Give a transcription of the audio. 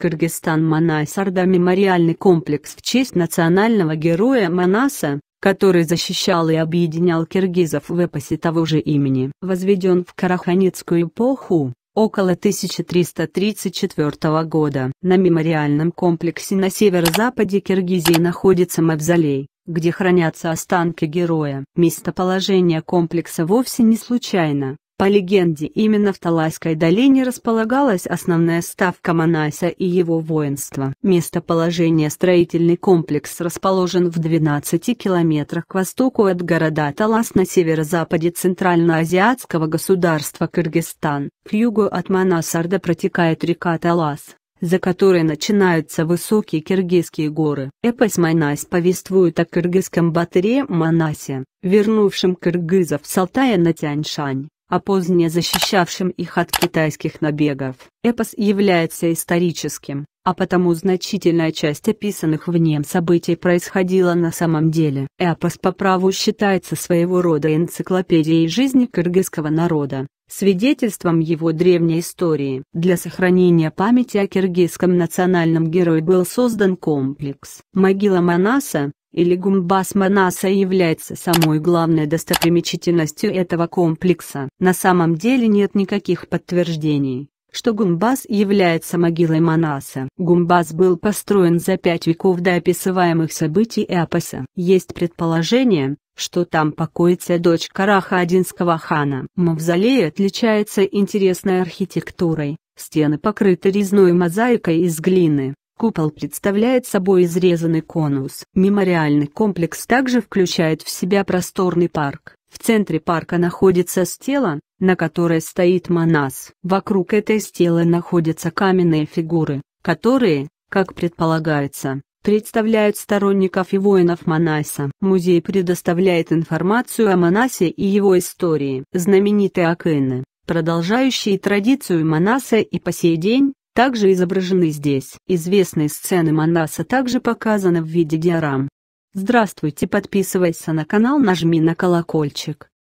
Кыргызстан Манасарда мемориальный комплекс в честь национального героя Манаса, который защищал и объединял киргизов в эпосе того же имени, возведен в Караханитскую эпоху, около 1334 года. На мемориальном комплексе на северо-западе Киргизии находится мавзолей, где хранятся останки героя. Местоположение комплекса вовсе не случайно, по легенде, именно в Талайской долине располагалась основная ставка Манаса и его воинства. Местоположение строительный комплекс расположен в 12 километрах к востоку от города Талас на северо-западе Центральноазиатского государства Кыргызстан. К югу от Манасарда протекает река Талас за которой начинаются высокие киргизские горы. Эпос Майнайс повествует о киргизском батаре Манасе, вернувшем киргизов с Алтая на Тяньшань а позднее защищавшим их от китайских набегов. Эпос является историческим, а потому значительная часть описанных в нем событий происходила на самом деле. Эпос по праву считается своего рода энциклопедией жизни кыргызского народа свидетельством его древней истории. Для сохранения памяти о киргизском национальном герое был создан комплекс. Могила Манаса, или Гумбас Манаса является самой главной достопримечательностью этого комплекса. На самом деле нет никаких подтверждений, что Гумбас является могилой Манаса. Гумбас был построен за пять веков до описываемых событий Эпоса. Есть предположение, что там покоится дочь Караха Одинского хана. Мавзолей отличается интересной архитектурой, стены покрыты резной мозаикой из глины, Купол представляет собой изрезанный конус. Мемориальный комплекс также включает в себя просторный парк. В центре парка находится стела, на которой стоит Манас. Вокруг этой стелы находятся каменные фигуры, которые, как предполагается, представляют сторонников и воинов Манаса. Музей предоставляет информацию о Манасе и его истории. Знаменитые Акыны, продолжающие традицию Манаса и по сей день, также изображены здесь. Известные сцены Манаса также показаны в виде диорам. Здравствуйте, подписывайся на канал, нажми на колокольчик.